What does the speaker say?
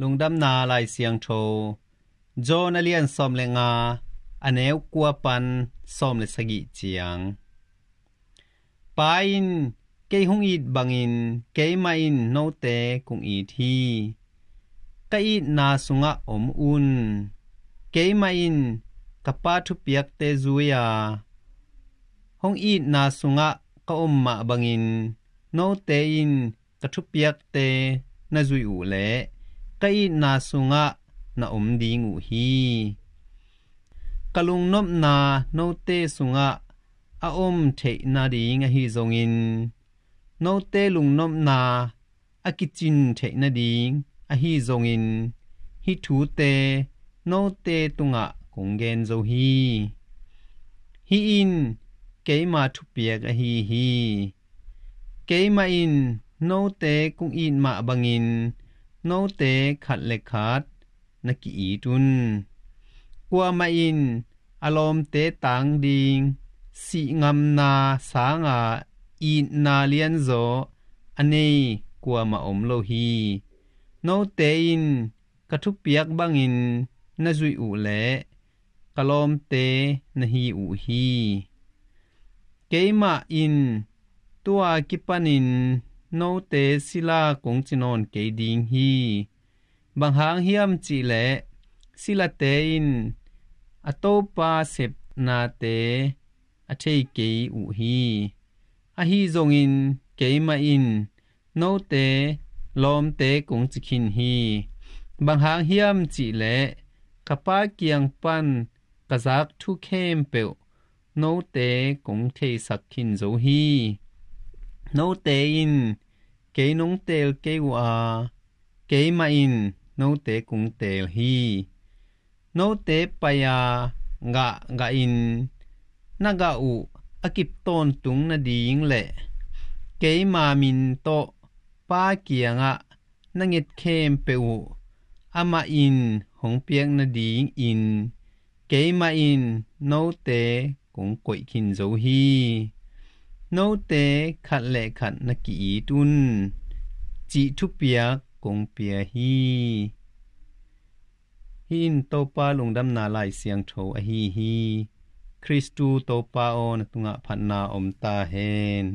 ลุงดำนาลายเสียงโชโจนเลียนซอมเลงาอเนวกัวปันซอมเลสกิเจียงปาอินเกยหุงอีดบังอิน เกยมาอินโนเตกุงอีทีกะอีดนาสุงะอมอุน เกยมาอินกะปาทุเปียกเตซุยาหงอีดนาสุงะกะอมมาบังอิน โนเตอินกะทุเปียกเตนะซุยอูเล tay na sunga na om di ngu hi kalung nop na no te sunga a om te na di nga hi zongin no te lung nop na a kitchen te na di a hi zongin hi thu te no te tunga kong gen zo hi hi in ke ma thu piak a hi hi ke ma in no te kung in ma bangin nô tế khát lệ khát na kỳ ý trun qua ma in alom tế tang ding si ngam na sa nga in na liên zo ane qua ma om lo hi nô tế in ka thu piak bang in na zui u le kalom te na hi u hi keima in tua kipanin nô tế si cũng chỉ non kế đình hi bằng hãng hiam chỉ lệ si la tế pa sep na tế a chê kế u hi a hi dòng in kế ma in nô tế lom tế cũng chỉ khin hi bằng hãng hiam chỉ lệ kapa kiang pan kazak thu kem peo nô tế cũng thê sắc khin dấu hi nô tê in cái nông tê cái hòa cái mà in nô tê cũng tê hi nô tê bay à ngạ ngạ in na gạ u akip ton tung na ding lệ cái mà min to pa kia ngạ na ngit kem pe u ama in hong piang na ding in cái mà in nô tê cũng quậy kinh dấu hi no е й і й � v r e as ရာကေြဣ်ကပေဲဒျ h ာရ်ငြဟးနဦူ� derivã ဧနลงးအဖဳဢသ� roll ရာ။်ှရာတိေဿ့ရဦှးို reserv� ဠိဏទှဧွနံ� realise t a t e g